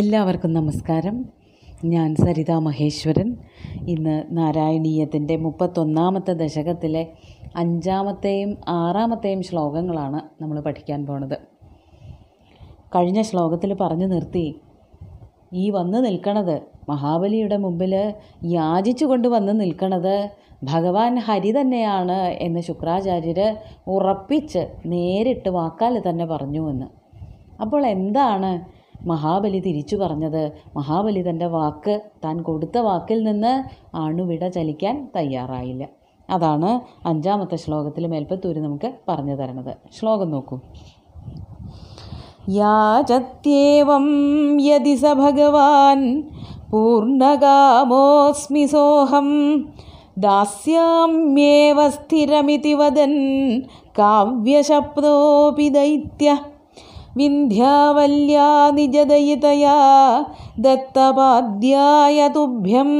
എല്ലാവർക്കും നമസ്കാരം ഞാൻ സരിത മഹേശ്വരൻ ഇന്ന് നാരായണീയത്തിൻ്റെ മുപ്പത്തൊന്നാമത്തെ ദശകത്തിലെ അഞ്ചാമത്തെയും ആറാമത്തെയും ശ്ലോകങ്ങളാണ് നമ്മൾ പഠിക്കാൻ പോണത് കഴിഞ്ഞ ശ്ലോകത്തിൽ പറഞ്ഞു നിർത്തി ഈ വന്ന് നിൽക്കണത് മഹാബലിയുടെ മുമ്പിൽ യാചിച്ചുകൊണ്ട് വന്ന് നിൽക്കണത് ഭഗവാൻ ഹരി തന്നെയാണ് എന്ന് ശുക്രാചാര്യർ ഉറപ്പിച്ച് നേരിട്ട് വാക്കാൽ തന്നെ പറഞ്ഞു എന്ന് അപ്പോൾ എന്താണ് മഹാബലി തിരിച്ചു പറഞ്ഞത് മഹാബലി തൻ്റെ വാക്ക് താൻ കൊടുത്ത വാക്കിൽ നിന്ന് അണുവിട ചലിക്കാൻ തയ്യാറായില്ല അതാണ് അഞ്ചാമത്തെ ശ്ലോകത്തിൽ മേൽപ്പത്തൂര് നമുക്ക് പറഞ്ഞു തരണത് ശ്ലോകം നോക്കൂ യാചത്യേവം യതി സ ഭഗവാൻ പൂർണ്ണകാമോസ്മി സോഹം ദാസ്യാമ്യേവ സ്ഥിരമിതി വദൻ കാവ്യശബ്ദോപി ദൈത്യ വിന്ധ്യാവല്യാ നിജദയിതയാ ദത്തപാദ്യായ തുഭ്യം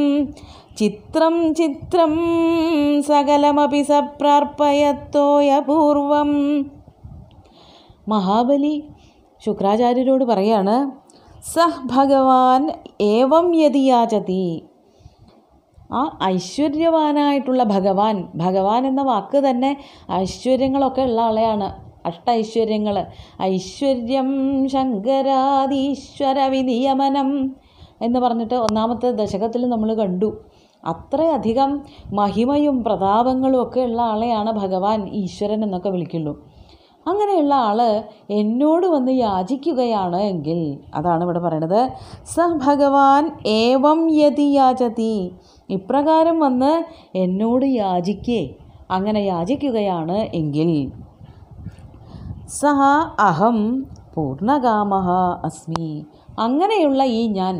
ചിത്രം ചിത്രം സകലമപി സ പൂർവം മഹാബലി ശുക്രാചാര്യരോട് പറയാണ് സഹ ഭഗവാൻ ഏവം യതിയാചതി ആ ഐശ്വര്യവാനായിട്ടുള്ള ഭഗവാൻ ഭഗവാൻ എന്ന വാക്ക് തന്നെ ഐശ്വര്യങ്ങളൊക്കെ ഉള്ള ആളെയാണ് അഷ്ടൈശ്വര്യങ്ങൾ ഐശ്വര്യം ശങ്കരാദീശ്വര വിനിയമനം എന്ന് പറഞ്ഞിട്ട് ഒന്നാമത്തെ ദശകത്തിൽ നമ്മൾ കണ്ടു അത്രയധികം മഹിമയും പ്രതാപങ്ങളും ഒക്കെ ഉള്ള ആളെയാണ് ഭഗവാൻ ഈശ്വരൻ എന്നൊക്കെ വിളിക്കുള്ളൂ അങ്ങനെയുള്ള ആൾ എന്നോട് വന്ന് യാചിക്കുകയാണ് എങ്കിൽ അതാണ് ഇവിടെ പറയണത് സ ഭഗവാൻ ഏവം യതി യാചതി ഇപ്രകാരം വന്ന് എന്നോട് യാചിക്കേ അങ്ങനെ യാചിക്കുകയാണ് എങ്കിൽ സഹ അഹം പൂർണ്ണകാമഹ അസ്മി അങ്ങനെയുള്ള ഈ ഞാൻ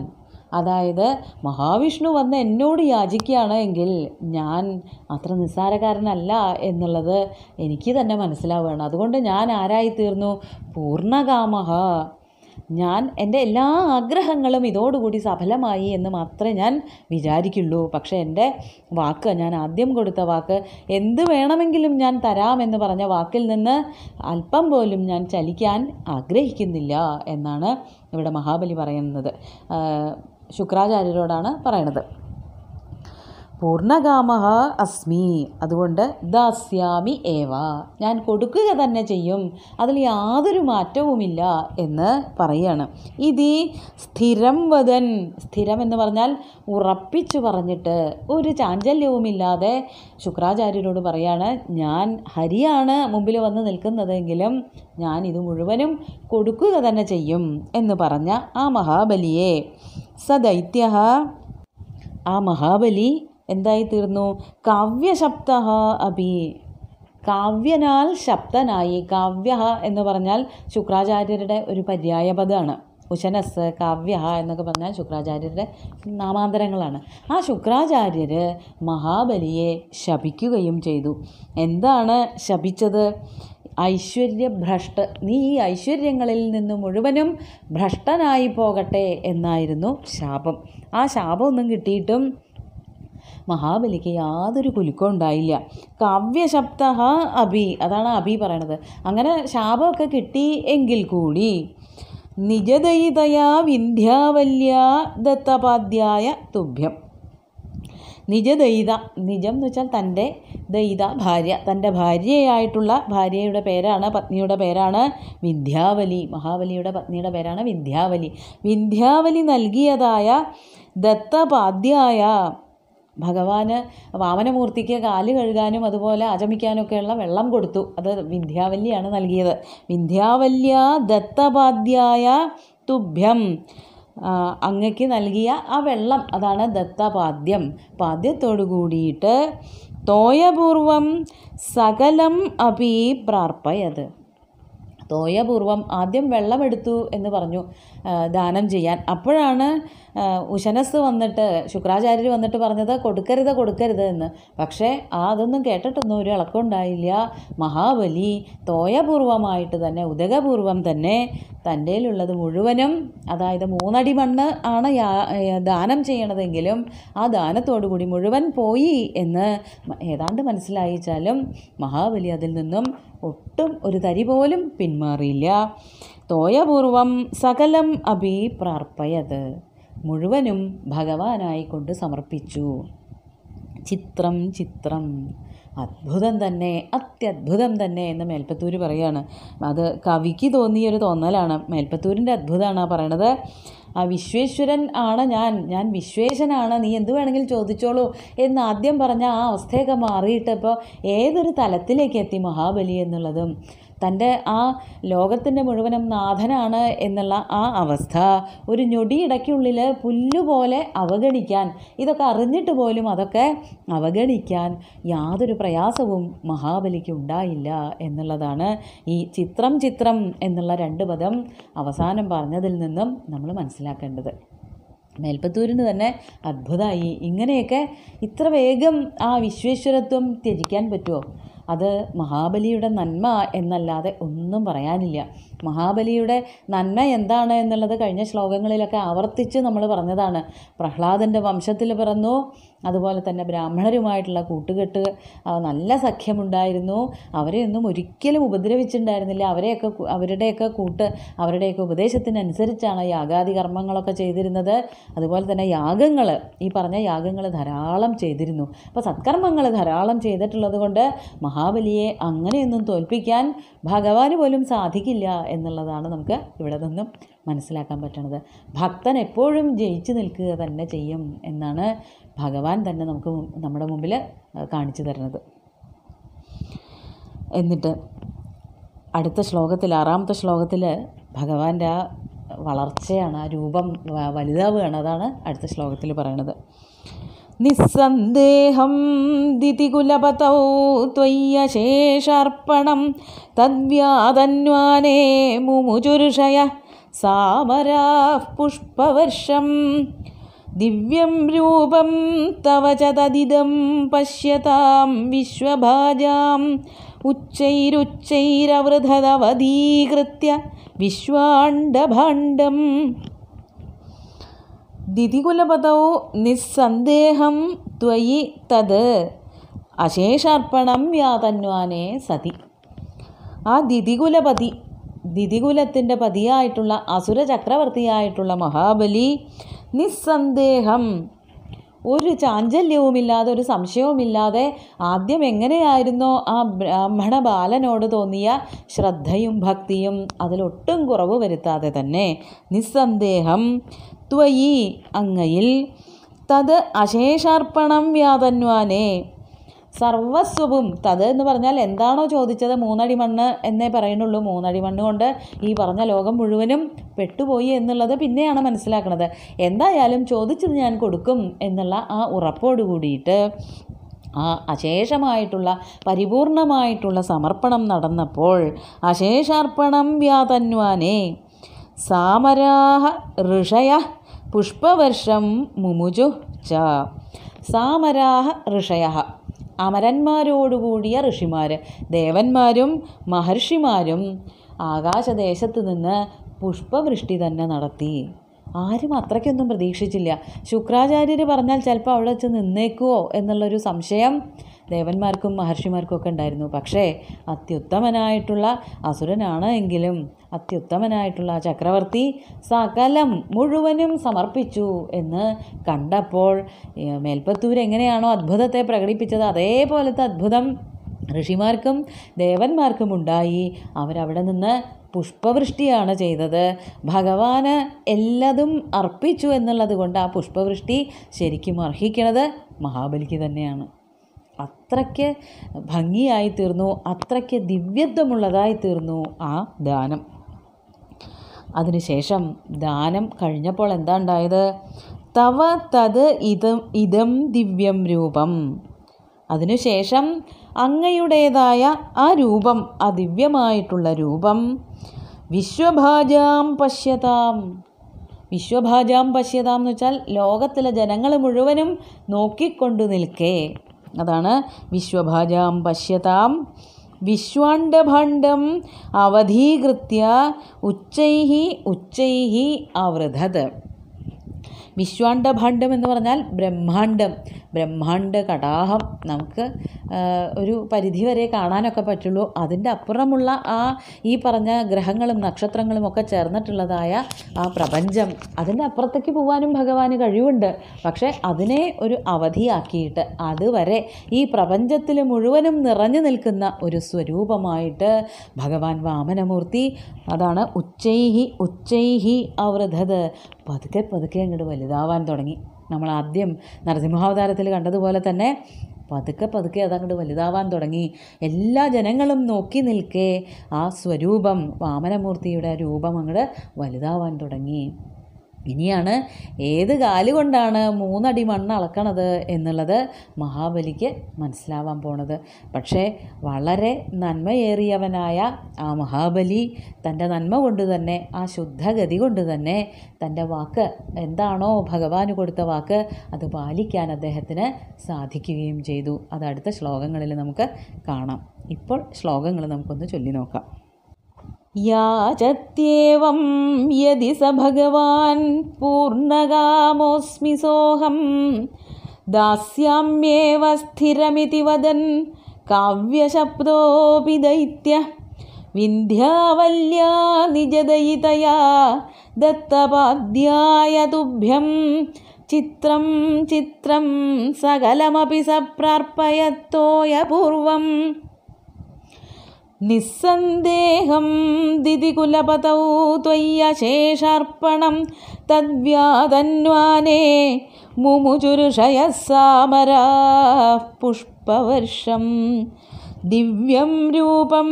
അതായത് മഹാവിഷ്ണു വന്ന് എന്നോട് യാചിക്കുകയാണ് എങ്കിൽ ഞാൻ അത്ര നിസ്സാരക്കാരനല്ല എന്നുള്ളത് എനിക്ക് തന്നെ മനസ്സിലാവുകയാണ് അതുകൊണ്ട് ഞാൻ ആരായിത്തീർന്നു പൂർണ്ണകാമഹ ഞാൻ എൻ്റെ എല്ലാ ആഗ്രഹങ്ങളും ഇതോടുകൂടി സഫലമായി എന്ന് മാത്രമേ ഞാൻ വിചാരിക്കുള്ളൂ പക്ഷേ എൻ്റെ വാക്ക് ഞാൻ ആദ്യം കൊടുത്ത വാക്ക് എന്ത് വേണമെങ്കിലും ഞാൻ തരാമെന്ന് പറഞ്ഞ വാക്കിൽ നിന്ന് അല്പം പോലും ഞാൻ ചലിക്കാൻ ആഗ്രഹിക്കുന്നില്ല എന്നാണ് ഇവിടെ മഹാബലി പറയുന്നത് ശുക്രാചാര്യരോടാണ് പറയണത് പൂർണ്ണകാമ അസ്മി അതുകൊണ്ട് ദാസ്യാമി ഏവ ഞാൻ കൊടുക്കുക തന്നെ ചെയ്യും അതിൽ യാതൊരു മാറ്റവുമില്ല എന്ന് പറയാണ് ഇതി സ്ഥിരം വതൻ സ്ഥിരം എന്ന് പറഞ്ഞാൽ ഉറപ്പിച്ചു പറഞ്ഞിട്ട് ഒരു ചാഞ്ചല്യവുമില്ലാതെ ശുക്രാചാര്യരോട് പറയാണ് ഞാൻ ഹരിയാണ് മുമ്പിൽ വന്ന് നിൽക്കുന്നതെങ്കിലും ഞാൻ ഇത് മുഴുവനും കൊടുക്കുക തന്നെ ചെയ്യും എന്ന് പറഞ്ഞ ആ മഹാബലിയെ സദൈത്യ ആ മഹാബലി എന്തായി തീർന്നു കാവ്യശബ്ദ അഭി കാവ്യനാൽ ശബ്ദനായി കാവ്യ എന്ന് പറഞ്ഞാൽ ശുക്രാചാര്യരുടെ ഒരു പര്യായ പദമാണ് കുശനസ് കാവ്യ എന്നൊക്കെ പറഞ്ഞാൽ ശുക്രാചാര്യരുടെ നാമാന്തരങ്ങളാണ് ആ ശുക്രാചാര്യർ മഹാബലിയെ ശപിക്കുകയും ചെയ്തു എന്താണ് ശപിച്ചത് ഐശ്വര്യഭ്രഷ്ട നീ ഈ ഐശ്വര്യങ്ങളിൽ നിന്ന് മുഴുവനും ഭ്രഷ്ടനായി പോകട്ടെ എന്നായിരുന്നു ശാപം ആ ശാപമൊന്നും കിട്ടിയിട്ടും മഹാബലിക്ക് യാതൊരു കുലുക്കം ഉണ്ടായില്ല കാവ്യശബ്ദ അഭി അതാണ് അഭി പറയണത് അങ്ങനെ ശാപമൊക്കെ കിട്ടി എങ്കിൽ കൂടി നിജദയിതയാ വിന്ധ്യാവല്യ ദത്തപാധ്യായ തുഭ്യം നിജദയിത നിജം എന്ന് വെച്ചാൽ തൻ്റെ ദയിത ഭാര്യ തൻ്റെ ഭാര്യയായിട്ടുള്ള ഭാര്യയുടെ പേരാണ് പത്നിയുടെ പേരാണ് വിന്ധ്യാവലി മഹാബലിയുടെ പത്നിയുടെ പേരാണ് വിന്ധ്യാവലി വിന്ധ്യാവലി നൽകിയതായ ദത്തപാധ്യായ ഭഗവാന് വാമനമൂർത്തിക്ക് കാല് കഴുകാനും അതുപോലെ ആചമിക്കാനൊക്കെയുള്ള വെള്ളം കൊടുത്തു അത് വിന്ധ്യാവല്യാണ് നൽകിയത് വിന്ധ്യാവല്യ ദത്തപാദ്യായ തുഭ്യം അങ്ങക്ക് നൽകിയ ആ വെള്ളം അതാണ് ദത്തപാദ്യം പാദ്യത്തോടു കൂടിയിട്ട് തോയപൂർവം സകലം അപി പ്രാർപ്പയത് തോയപൂർവം ആദ്യം വെള്ളമെടുത്തു എന്ന് പറഞ്ഞു ദാനം ചെയ്യാൻ അപ്പോഴാണ് ഉശനസ് വന്നിട്ട് ശുക്രാചാര്യർ വന്നിട്ട് പറഞ്ഞത് കൊടുക്കരുത് കൊടുക്കരുത് എന്ന് പക്ഷേ അതൊന്നും കേട്ടിട്ടൊന്നും ഒരു ഇളക്കമുണ്ടായില്ല മഹാബലി തോയപൂർവമായിട്ട് തന്നെ ഉദകപൂർവം തന്നെ തൻ്റെയിലുള്ളത് മുഴുവനും അതായത് മൂന്നടി മണ്ണ് ആണ് ദാനം ചെയ്യണതെങ്കിലും ആ കൂടി മുഴുവൻ പോയി എന്ന് ഏതാണ്ട് മനസ്സിലായിച്ചാലും മഹാബലി അതിൽ നിന്നും ഒട്ടും ഒരു തരി പോലും പിന്മാറിയില്ല തോയപൂർവം സകലം അഭി പ്രാർപ്പയത് മുഴുവനും ഭഗവാനായി കൊണ്ട് സമർപ്പിച്ചു ചിത്രം ചിത്രം അത്ഭുതം തന്നെ അത്യത്ഭുതം തന്നെ എന്ന് മേൽപ്പത്തൂർ പറയാണ് അത് കവിക്ക് തോന്നിയൊരു തോന്നലാണ് മേൽപ്പത്തൂരിൻ്റെ അത്ഭുതമാണ് പറയണത് ആ വിശ്വേശ്വരൻ ആണ് ഞാൻ ഞാൻ വിശ്വേശനാണ് നീ എന്ത് വേണമെങ്കിലും ചോദിച്ചോളൂ എന്ന് ആദ്യം പറഞ്ഞ ആ അവസ്ഥയൊക്കെ മാറിയിട്ട് ഏതൊരു തലത്തിലേക്ക് എത്തി മഹാബലി എന്നുള്ളതും തൻ്റെ ആ ലോകത്തിൻ്റെ മുഴുവനും നാഥനാണ് എന്നുള്ള ആ അവസ്ഥ ഒരു ഞൊടിയിടയ്ക്കുള്ളിൽ പുല്ലുപോലെ അവഗണിക്കാൻ ഇതൊക്കെ അറിഞ്ഞിട്ട് പോലും അതൊക്കെ അവഗണിക്കാൻ യാതൊരു പ്രയാസവും മഹാബലിക്ക് ഉണ്ടായില്ല എന്നുള്ളതാണ് ഈ ചിത്രം ചിത്രം എന്നുള്ള രണ്ട് പദം അവസാനം പറഞ്ഞതിൽ നിന്നും നമ്മൾ മനസ്സിലാക്കേണ്ടത് മേൽപ്പത്തൂരിന് തന്നെ അത്ഭുതമായി ഇങ്ങനെയൊക്കെ ഇത്ര വേഗം ആ വിശ്വേശ്വരത്വം ത്യജിക്കാൻ പറ്റുമോ അത് മഹാബലിയുടെ നന്മ എന്നല്ലാതെ ഒന്നും പറയാനില്ല മഹാബലിയുടെ നന്മ എന്താണ് എന്നുള്ളത് കഴിഞ്ഞ ശ്ലോകങ്ങളിലൊക്കെ ആവർത്തിച്ച് നമ്മൾ പറഞ്ഞതാണ് പ്രഹ്ലാദൻ്റെ വംശത്തിൽ പിറന്നു അതുപോലെ തന്നെ ബ്രാഹ്മണരുമായിട്ടുള്ള കൂട്ടുകെട്ട് നല്ല സഖ്യമുണ്ടായിരുന്നു അവരെയൊന്നും ഒരിക്കലും ഉപദ്രവിച്ചിട്ടുണ്ടായിരുന്നില്ല അവരെയൊക്കെ അവരുടെയൊക്കെ കൂട്ട് അവരുടെയൊക്കെ ഉപദേശത്തിനനുസരിച്ചാണ് യാഗാദി കർമ്മങ്ങളൊക്കെ ചെയ്തിരുന്നത് അതുപോലെ തന്നെ യാഗങ്ങൾ ഈ പറഞ്ഞ യാഗങ്ങൾ ധാരാളം ചെയ്തിരുന്നു അപ്പോൾ സത്കർമ്മങ്ങൾ ധാരാളം ചെയ്തിട്ടുള്ളത് കൊണ്ട് മഹാബലിയെ അങ്ങനെയൊന്നും തോൽപ്പിക്കാൻ ഭഗവാന് പോലും സാധിക്കില്ല എന്നുള്ളതാണ് നമുക്ക് ഇവിടെ നിന്നും മനസ്സിലാക്കാൻ പറ്റണത് ഭക്തൻ എപ്പോഴും ജയിച്ചു നിൽക്കുക തന്നെ ചെയ്യും എന്നാണ് ഭഗവാൻ തന്നെ നമുക്ക് നമ്മുടെ മുമ്പിൽ കാണിച്ചു തരുന്നത് എന്നിട്ട് അടുത്ത ശ്ലോകത്തിൽ ആറാമത്തെ ശ്ലോകത്തിൽ ഭഗവാന്റെ ആ വളർച്ചയാണ് ആ രൂപം വലുതാവുകയാണ് അതാണ് അടുത്ത ശ്ലോകത്തിൽ പറയണത് നിസ്സന്ദേഹം ദിതികുലപതൗ ത്വയ്യശേഷാർപ്പണം തദ്വ്യാതന്വാനേ മുമുചുരുഷയ സാമരാ പുഷ്പവർഷം ദിവ്യം രൂപം തവ ച തദിദം പശ്യതാം വിശ്വഭാജാം ഉച്ചൈരുച്ചൈരവൃതവധീകൃത്യ വിശ്വാണ്ഡഭാണ്ഡം ദിതികുലപതൗ നിസ്സന്ദേഹം ത്വയി തത് അശേഷാർപ്പണം യാതന്വാനെ സതി ആ ദിതികുലപതി ദിതികുലത്തിൻ്റെ പതിയായിട്ടുള്ള അസുര ചക്രവർത്തിയായിട്ടുള്ള മഹാബലി നിസ്സന്ദേഹം ഒരു ചാഞ്ചല്യവുമില്ലാതെ ഒരു സംശയവുമില്ലാതെ ആദ്യം എങ്ങനെയായിരുന്നോ ആ ബ്രാഹ്മണ ബാലനോട് തോന്നിയ ശ്രദ്ധയും ഭക്തിയും അതിലൊട്ടും കുറവ് വരുത്താതെ തന്നെ നിസ്സന്ദേഹം ത്വയി അങ്ങയിൽ തത് അശേഷാർപ്പണം വ്യാതന്വാനേ സർവസ്വവും തത് എന്ന് പറഞ്ഞാൽ എന്താണോ ചോദിച്ചത് മൂന്നടി മണ്ണ് എന്നേ പറയുന്നുള്ളൂ മൂന്നടി മണ്ണ് കൊണ്ട് ഈ പറഞ്ഞ ലോകം മുഴുവനും പെട്ടുപോയി എന്നുള്ളത് പിന്നെയാണ് മനസ്സിലാക്കുന്നത് എന്തായാലും ചോദിച്ചത് ഞാൻ കൊടുക്കും എന്നുള്ള ആ ഉറപ്പോട് കൂടിയിട്ട് ആ അശേഷമായിട്ടുള്ള പരിപൂർണമായിട്ടുള്ള സമർപ്പണം നടന്നപ്പോൾ അശേഷാർപ്പണം വ്യാതന്വാനെ സാമരാഹ ഋഷയ പുഷ്പവർഷം മുമുജു ച സാമരാഹ ഋഷയ അമരന്മാരോടുകൂടിയ ഋഷിമാർ ദേവന്മാരും മഹർഷിമാരും ആകാശദേശത്ത് നിന്ന് പുഷ്പവൃഷ്ടി തന്നെ നടത്തി ആരും അത്രയ്ക്കൊന്നും പ്രതീക്ഷിച്ചില്ല ശുക്രാചാര്യർ പറഞ്ഞാൽ ചിലപ്പോൾ അവിടെ വെച്ച് നിന്നേക്കുമോ എന്നുള്ളൊരു സംശയം ദേവന്മാർക്കും മഹർഷിമാർക്കും ഒക്കെ ഉണ്ടായിരുന്നു പക്ഷേ അത്യുത്തമനായിട്ടുള്ള അസുരനാണ് എങ്കിലും അത്യുത്തമനായിട്ടുള്ള ചക്രവർത്തി സകലം മുഴുവനും സമർപ്പിച്ചു എന്ന് കണ്ടപ്പോൾ മേൽപ്പത്തൂർ എങ്ങനെയാണോ അത്ഭുതത്തെ പ്രകടിപ്പിച്ചത് അതേപോലത്തെ അത്ഭുതം ഋഷിമാർക്കും ദേവന്മാർക്കും ഉണ്ടായി അവരവിടെ നിന്ന് പുഷ്പവൃഷ്ടിയാണ് ചെയ്തത് ഭഗവാന് എല്ലതും അർപ്പിച്ചു എന്നുള്ളത് കൊണ്ട് ആ പുഷ്പവൃഷ്ടി ശരിക്കും അർഹിക്കണത് മഹാബലിക്ക് തന്നെയാണ് അത്രയ്ക്ക് ഭംഗിയായി തീർന്നു അത്രയ്ക്ക് ദിവ്യത്വമുള്ളതായി തീർന്നു ആ ദാനം അതിനുശേഷം ദാനം കഴിഞ്ഞപ്പോൾ എന്താ ഉണ്ടായത് തവ തത് ഇതം ഇതം ദിവ്യം രൂപം അതിനുശേഷം അങ്ങയുടേതായ ആ രൂപം ആ ദിവ്യമായിട്ടുള്ള രൂപം വിശ്വഭാജാം പശ്യതാം വിശ്വഭാജാം പശ്യതാം എന്ന് വെച്ചാൽ ലോകത്തിലെ ജനങ്ങൾ മുഴുവനും നോക്കിക്കൊണ്ടു നിൽക്കേ अतः विश्वभाजां पश्यतां विश्वाण्डभाण्डम् अवधीकृत्य उच्चैः उच्चैः अवधत् വിശ്വാണ്ഡഭാണ്ഡം എന്ന് പറഞ്ഞാൽ ബ്രഹ്മാണ്ഡം ബ്രഹ്മാണ്ഡ കടാഹം നമുക്ക് ഒരു പരിധി വരെ കാണാനൊക്കെ പറ്റുള്ളൂ അതിൻ്റെ അപ്പുറമുള്ള ആ ഈ പറഞ്ഞ ഗ്രഹങ്ങളും നക്ഷത്രങ്ങളും ഒക്കെ ചേർന്നിട്ടുള്ളതായ ആ പ്രപഞ്ചം അതിൻ്റെ അപ്പുറത്തേക്ക് പോകാനും ഭഗവാന് കഴിവുണ്ട് പക്ഷേ അതിനെ ഒരു അവധിയാക്കിയിട്ട് അതുവരെ ഈ പ്രപഞ്ചത്തിൽ മുഴുവനും നിറഞ്ഞു നിൽക്കുന്ന ഒരു സ്വരൂപമായിട്ട് ഭഗവാൻ വാമനമൂർത്തി അതാണ് ഉച്ചൈഹി ഉച്ചൈഹി അവൃതത് പതുക്കെ പതുക്കെ അങ്ങോട്ട് വലുതാവാൻ തുടങ്ങി നമ്മൾ ആദ്യം നരസിംഹാവതാരത്തിൽ കണ്ടതുപോലെ തന്നെ പതുക്കെ പതുക്കെ അതങ്ങോട്ട് വലുതാവാൻ തുടങ്ങി എല്ലാ ജനങ്ങളും നോക്കി നിൽക്കേ ആ സ്വരൂപം വാമനമൂർത്തിയുടെ രൂപം അങ്ങോട്ട് വലുതാവാൻ തുടങ്ങി ഇനിയാണ് ഏത് കാല് കൊണ്ടാണ് മൂന്നടി മണ്ണ് അളക്കണത് എന്നുള്ളത് മഹാബലിക്ക് മനസ്സിലാവാൻ പോണത് പക്ഷേ വളരെ നന്മയേറിയവനായ ആ മഹാബലി തൻ്റെ നന്മ കൊണ്ട് തന്നെ ആ ശുദ്ധഗതി കൊണ്ട് തന്നെ തൻ്റെ വാക്ക് എന്താണോ ഭഗവാന് കൊടുത്ത വാക്ക് അത് പാലിക്കാൻ അദ്ദേഹത്തിന് സാധിക്കുകയും ചെയ്തു അത് അടുത്ത ശ്ലോകങ്ങളിൽ നമുക്ക് കാണാം ഇപ്പോൾ ശ്ലോകങ്ങൾ നമുക്കൊന്ന് ചൊല്ലി നോക്കാം याचत्येवं यदि स भगवान् पूर्णगामोऽस्मि सोऽहं दास्याम्येव स्थिरमिति वदन् काव्यशब्दोऽपि दैत्य विन्ध्यावल्या निजदयितया दत्तपाद्याय तुभ्यं चित्रं चित्रं सकलमपि स प्रार्पयतोऽयपूर्वम् निस्सन्देहं दिदिकुलपतौ त्वय्यशेषार्पणं तद्व्यादन्वाने मुमुचुरुषयः सामराः पुष्पवर्षं दिव्यं रूपं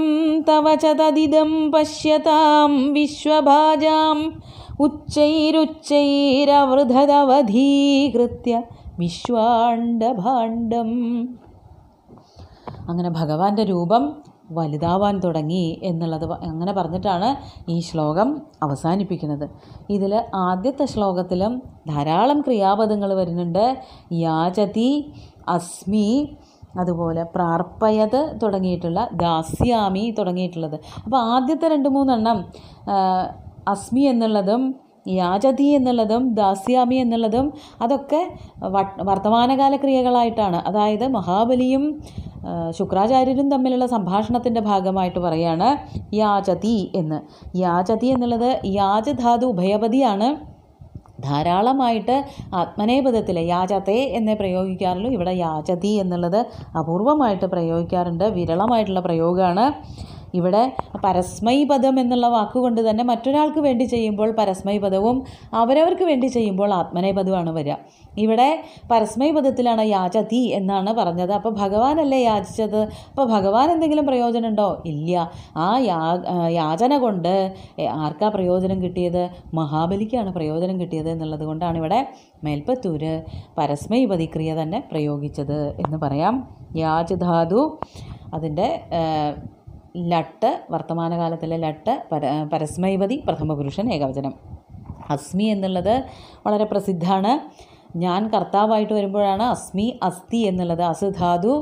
तव च तदिदं पश्यतां विश्वभाजाम् उच्चैरुच्चैरवृधदवधीकृत्य विश्वाण्डभाण्डम् अङ्गे भगवान् रूपं വലുതാവാൻ തുടങ്ങി എന്നുള്ളത് അങ്ങനെ പറഞ്ഞിട്ടാണ് ഈ ശ്ലോകം അവസാനിപ്പിക്കുന്നത് ഇതിൽ ആദ്യത്തെ ശ്ലോകത്തിലും ധാരാളം ക്രിയാപദങ്ങൾ വരുന്നുണ്ട് യാചതി അസ്മി അതുപോലെ പ്രാർപ്പയത് തുടങ്ങിയിട്ടുള്ള ദാസ്യാമി തുടങ്ങിയിട്ടുള്ളത് അപ്പോൾ ആദ്യത്തെ രണ്ട് മൂന്നെണ്ണം അസ്മി എന്നുള്ളതും യാചതി എന്നുള്ളതും ദാസ്യാമി എന്നുള്ളതും അതൊക്കെ വർത്തമാനകാല ക്രിയകളായിട്ടാണ് അതായത് മഹാബലിയും ശുക്രാചാര്യരും തമ്മിലുള്ള സംഭാഷണത്തിൻ്റെ ഭാഗമായിട്ട് പറയാണ് യാചതി എന്ന് യാചതി എന്നുള്ളത് യാജധാതു ഉഭയപതിയാണ് ധാരാളമായിട്ട് ആത്മനേപഥത്തിൽ യാചത്തെ എന്നേ പ്രയോഗിക്കാറുള്ളൂ ഇവിടെ യാചതി എന്നുള്ളത് അപൂർവമായിട്ട് പ്രയോഗിക്കാറുണ്ട് വിരളമായിട്ടുള്ള പ്രയോഗമാണ് ഇവിടെ പരസ്മൈപദം എന്നുള്ള വാക്കുകൊണ്ട് തന്നെ മറ്റൊരാൾക്ക് വേണ്ടി ചെയ്യുമ്പോൾ പരസ്മൈപദവും അവരവർക്ക് വേണ്ടി ചെയ്യുമ്പോൾ ആത്മനേപദവുമാണ് വരിക ഇവിടെ പരസ്മൈപദത്തിലാണ് യാചതി എന്നാണ് പറഞ്ഞത് അപ്പോൾ ഭഗവാനല്ലേ യാചിച്ചത് അപ്പോൾ ഭഗവാൻ എന്തെങ്കിലും പ്രയോജനം ഉണ്ടോ ഇല്ല ആ യാചന കൊണ്ട് ആർക്കാ പ്രയോജനം കിട്ടിയത് മഹാബലിക്കാണ് പ്രയോജനം കിട്ടിയത് എന്നുള്ളത് കൊണ്ടാണ് ഇവിടെ മേൽപ്പത്തൂര് പരസ്മൈപതി തന്നെ പ്രയോഗിച്ചത് എന്ന് പറയാം യാചധാതു അതിൻ്റെ ലട്ട് വർത്തമാനകാലത്തിലെ ലട്ട് പര പരസ്മൈപതി പ്രഥമപുരുഷൻ ഏകവചനം അസ്മി എന്നുള്ളത് വളരെ പ്രസിദ്ധമാണ് ഞാൻ കർത്താവായിട്ട് വരുമ്പോഴാണ് അസ്മി അസ്തി എന്നുള്ളത് അസുധാതു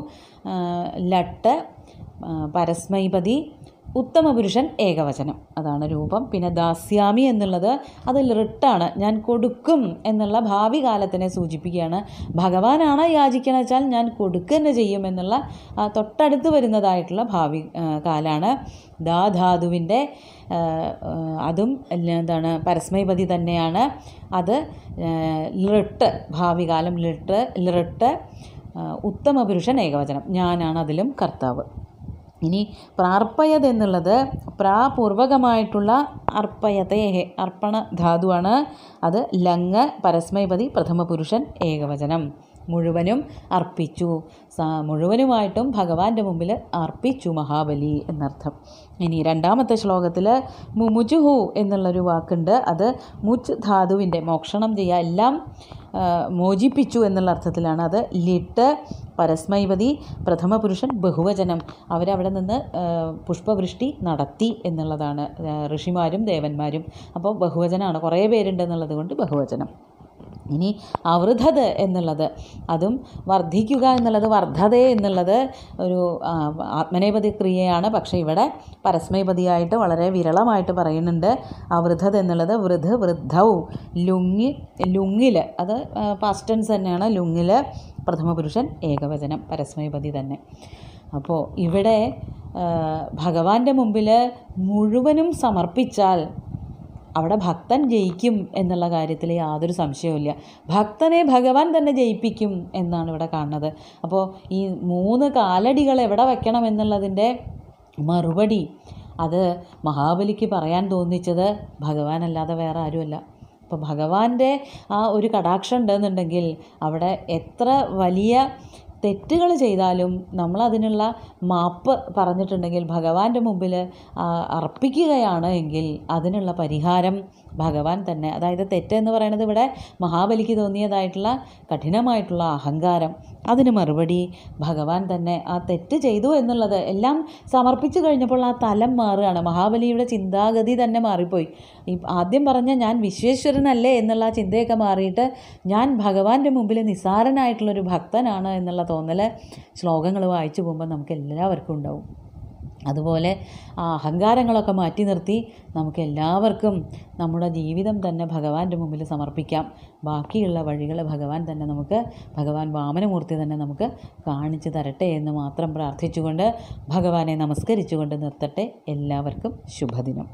ലട്ട് പരസ്മൈപതി ഉത്തമ പുരുഷൻ ഏകവചനം അതാണ് രൂപം പിന്നെ ദാസ്യാമി എന്നുള്ളത് അത് ലിട്ടാണ് ഞാൻ കൊടുക്കും എന്നുള്ള ഭാവി കാലത്തിനെ സൂചിപ്പിക്കുകയാണ് ഭഗവാനാണ് യാചിക്കണ വെച്ചാൽ ഞാൻ കൊടുക്കുക തന്നെ ചെയ്യും എന്നുള്ള തൊട്ടടുത്ത് വരുന്നതായിട്ടുള്ള ഭാവി കാലാണ് ദാധാതുവിൻ്റെ അതും എന്താണ് പരസ്മൈപതി തന്നെയാണ് അത് ലിട്ട് ഭാവി കാലം ലിട്ട് ലിട്ട് ഉത്തമ പുരുഷൻ ഏകവചനം ഞാനാണ് അതിലും കർത്താവ് ഇനി പ്രാർപ്പയത് എന്നുള്ളത് പ്രാപൂർവകമായിട്ടുള്ള അർപ്പയതേഹെ അർപ്പണ ധാതുവാണ് അത് ലങ് പരസ്മയപതി പ്രഥമ പുരുഷൻ ഏകവചനം മുഴുവനും അർപ്പിച്ചു മുഴുവനുമായിട്ടും ഭഗവാന്റെ മുമ്പിൽ അർപ്പിച്ചു മഹാബലി എന്നർത്ഥം ഇനി രണ്ടാമത്തെ ശ്ലോകത്തിൽ മുമുജുഹു എന്നുള്ളൊരു വാക്കുണ്ട് അത് മുജ് ധാതുവിൻ്റെ മോക്ഷണം ചെയ്യുക എല്ലാം മോചിപ്പിച്ചു എന്നുള്ള അർത്ഥത്തിലാണ് അത് ലിട്ട് പരസ്മൈപതി പ്രഥമ പുരുഷൻ ബഹുവചനം അവരവിടെ നിന്ന് പുഷ്പവൃഷ്ടി നടത്തി എന്നുള്ളതാണ് ഋഷിമാരും ദേവന്മാരും അപ്പോൾ ബഹുവചനമാണ് കുറേ പേരുണ്ടെന്നുള്ളത് കൊണ്ട് ബഹുവചനം ഇനി അവൃതത് എന്നുള്ളത് അതും വർദ്ധിക്കുക എന്നുള്ളത് വർദ്ധത എന്നുള്ളത് ഒരു ആത്മനേപതി ക്രിയയാണ് പക്ഷേ ഇവിടെ പരസ്മയപതിയായിട്ട് വളരെ വിരളമായിട്ട് പറയുന്നുണ്ട് അവൃതത് എന്നുള്ളത് വൃത് വൃദ്ധവും ലുങ്ങി ലുങ്ങിൽ അത് പാസ്റ്റൻസ് തന്നെയാണ് ലുങ്ങിൽ പുരുഷൻ ഏകവചനം പരസ്മയപതി തന്നെ അപ്പോൾ ഇവിടെ ഭഗവാന്റെ മുമ്പിൽ മുഴുവനും സമർപ്പിച്ചാൽ അവിടെ ഭക്തൻ ജയിക്കും എന്നുള്ള കാര്യത്തിൽ യാതൊരു സംശയവുമില്ല ഭക്തനെ ഭഗവാൻ തന്നെ ജയിപ്പിക്കും എന്നാണ് ഇവിടെ കാണുന്നത് അപ്പോൾ ഈ മൂന്ന് കാലടികൾ എവിടെ വെക്കണം എന്നുള്ളതിൻ്റെ മറുപടി അത് മഹാബലിക്ക് പറയാൻ തോന്നിച്ചത് ഭഗവാനല്ലാതെ വേറെ ആരുമല്ല അപ്പോൾ ഭഗവാന്റെ ആ ഒരു കടാക്ഷം ഉണ്ടെന്നുണ്ടെങ്കിൽ അവിടെ എത്ര വലിയ തെറ്റുകൾ ചെയ്താലും നമ്മൾ അതിനുള്ള മാപ്പ് പറഞ്ഞിട്ടുണ്ടെങ്കിൽ ഭഗവാന്റെ മുമ്പിൽ അർപ്പിക്കുകയാണ് എങ്കിൽ അതിനുള്ള പരിഹാരം ഭഗവാൻ തന്നെ അതായത് തെറ്റെന്ന് പറയുന്നത് ഇവിടെ മഹാബലിക്ക് തോന്നിയതായിട്ടുള്ള കഠിനമായിട്ടുള്ള അഹങ്കാരം അതിന് മറുപടി ഭഗവാൻ തന്നെ ആ തെറ്റ് ചെയ്തു എന്നുള്ളത് എല്ലാം സമർപ്പിച്ചു കഴിഞ്ഞപ്പോൾ ആ തലം മാറുകയാണ് മഹാബലിയുടെ ചിന്താഗതി തന്നെ മാറിപ്പോയി ഈ ആദ്യം പറഞ്ഞ ഞാൻ വിശ്വേശ്വരനല്ലേ എന്നുള്ള ചിന്തയൊക്കെ മാറിയിട്ട് ഞാൻ ഭഗവാന്റെ മുമ്പിൽ നിസ്സാരനായിട്ടുള്ളൊരു ഭക്തനാണ് എന്നുള്ള തോന്നൽ ശ്ലോകങ്ങൾ വായിച്ചു പോകുമ്പോൾ നമുക്ക് എല്ലാവർക്കും ഉണ്ടാവും അതുപോലെ ആ അഹങ്കാരങ്ങളൊക്കെ മാറ്റി നിർത്തി നമുക്ക് എല്ലാവർക്കും നമ്മുടെ ജീവിതം തന്നെ ഭഗവാന്റെ മുമ്പിൽ സമർപ്പിക്കാം ബാക്കിയുള്ള വഴികൾ ഭഗവാൻ തന്നെ നമുക്ക് ഭഗവാൻ വാമനമൂർത്തി തന്നെ നമുക്ക് കാണിച്ചു തരട്ടെ എന്ന് മാത്രം പ്രാർത്ഥിച്ചുകൊണ്ട് ഭഗവാനെ നമസ്കരിച്ചുകൊണ്ട് നിർത്തട്ടെ എല്ലാവർക്കും ശുഭദിനം